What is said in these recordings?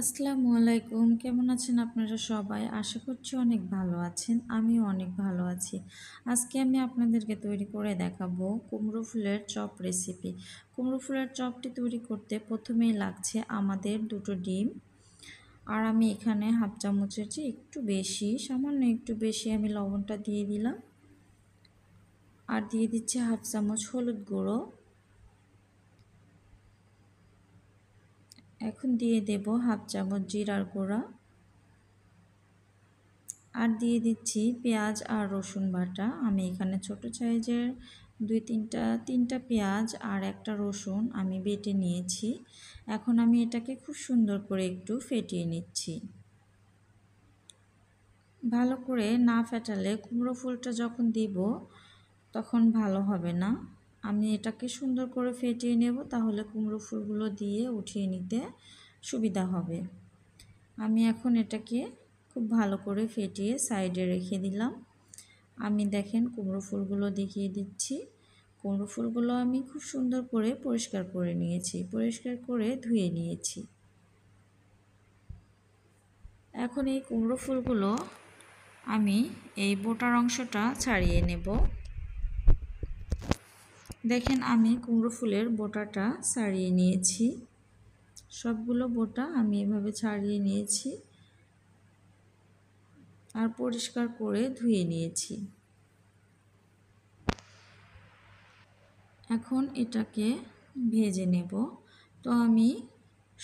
আসসালামু আলাইকুম কেমন আছেন আপনারা সবাই আশা করছি অনেক ভালো আছেন আমিও অনেক ভালো আছি আজকে আমি আপনাদেরকে তৈরি করে দেখাবো কুমড়ো ফুলের চপ রেসিপি কুমড়ো ফুলের চপটি তৈরি করতে প্রথমেই লাগছে আমাদের দুটো ডিম আর আমি এখানে হাফ চামচের চেয়ে একটু বেশি সামান্য একটু বেশি আমি লবণটা দিয়ে দিলাম আর দিয়ে দিচ্ছি হাফ চামচ হলুদ গুঁড়ো এখন দিয়ে দেব হাফ চামচ জিরার গুঁড়া আর দিয়ে দিচ্ছি পেঁয়াজ আর রসুন বাটা আমি এখানে ছোট সাইজের দুই তিনটা তিনটা পেঁয়াজ আর একটা রসুন আমি বেটে নিয়েছি এখন আমি এটাকে খুব সুন্দর করে একটু ফেটিয়ে নিচ্ছি ভালো করে না ফেটালে কুমড়ো ফুলটা যখন দিব তখন ভালো হবে না আমি এটাকে সুন্দর করে ফেটিয়ে নেব তাহলে কুমড়ো ফুলগুলো দিয়ে উঠিয়ে নিতে সুবিধা হবে আমি এখন এটাকে খুব ভালো করে ফেটিয়ে সাইডে রেখে দিলাম আমি দেখেন কুমড়ো ফুলগুলো দেখিয়ে দিচ্ছি কুমড়ো ফুলগুলো আমি খুব সুন্দর করে পরিষ্কার করে নিয়েছি পরিষ্কার করে ধুয়ে নিয়েছি এখন এই কুমড়ো ফুলগুলো আমি এই বোটার অংশটা ছাড়িয়ে নেব দেখেন আমি কুমড়ো ফুলের বোটাটা ছাড়িয়ে নিয়েছি সবগুলো বোটা আমি এভাবে ছাড়িয়ে নিয়েছি আর পরিষ্কার করে ধুয়ে নিয়েছি এখন এটাকে ভেজে নেব তো আমি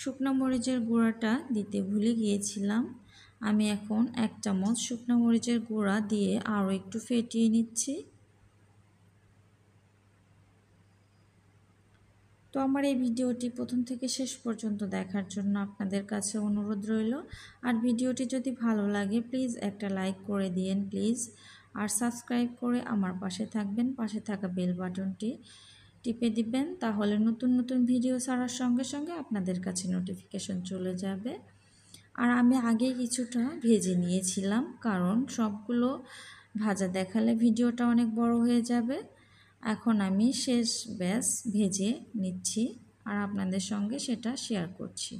শুকনো মরিচের গুঁড়াটা দিতে ভুলে গিয়েছিলাম আমি এখন এক চামচ শুকনো মরিচের গুঁড়া দিয়ে আরও একটু ফেটিয়ে নিচ্ছি তো আমার এই ভিডিওটি প্রথম থেকে শেষ পর্যন্ত দেখার জন্য আপনাদের কাছে অনুরোধ রইল আর ভিডিওটি যদি ভালো লাগে প্লিজ একটা লাইক করে দিয়েন প্লিজ আর সাবস্ক্রাইব করে আমার পাশে থাকবেন পাশে থাকা বেল বাটনটি টিপে দিবেন তাহলে নতুন নতুন ভিডিও ছাড়ার সঙ্গে সঙ্গে আপনাদের কাছে নোটিফিকেশন চলে যাবে আর আমি আগে কিছুটা ভেজে নিয়েছিলাম কারণ সবগুলো ভাজা দেখালে ভিডিওটা অনেক বড় হয়ে যাবে এখন আমি শেষ ব্যাস ভেজে নিচ্ছি আর আপনাদের সঙ্গে সেটা শেয়ার করছি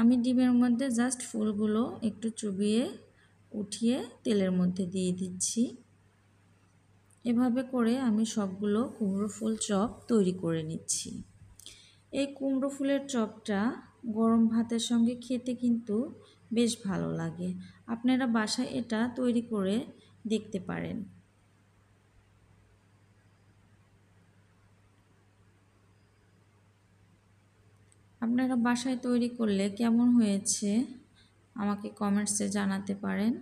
আমি ডিমের মধ্যে জাস্ট ফুলগুলো একটু চুবিয়ে উঠিয়ে তেলের মধ্যে দিয়ে দিচ্ছি এভাবে করে আমি সবগুলো কুমড়ো ফুল চপ তৈরি করে নিচ্ছি এই কুমড়ো ফুলের চপটা গরম ভাতের সঙ্গে খেতে কিন্তু বেশ ভালো লাগে আপনারা বাসায় এটা তৈরি করে দেখতে পারেন আপনারা বাসায় তৈরি করলে কেমন হয়েছে আমাকে কমেন্টসে জানাতে পারেন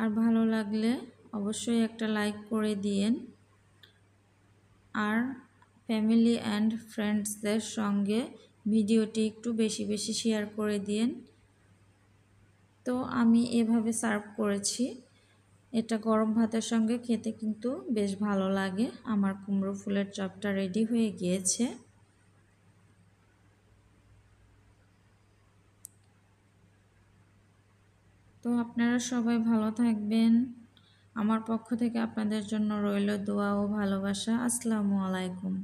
আর ভালো লাগলে অবশ্যই একটা লাইক করে দিয়েন আর ফ্যামিলি অ্যান্ড ফ্রেন্ডসদের সঙ্গে ভিডিওটি একটু বেশি বেশি শেয়ার করে দিয়েন তো আমি এভাবে সার্ভ করেছি এটা গরম ভাতের সঙ্গে খেতে কিন্তু বেশ ভালো লাগে আমার কুমড়ো ফুলের চপটা রেডি হয়ে গিয়েছে তো আপনারা সবাই ভালো থাকবেন আমার পক্ষ থেকে আপনাদের জন্য রইল দোয়া ও ভালোবাসা আসসালামু আলাইকুম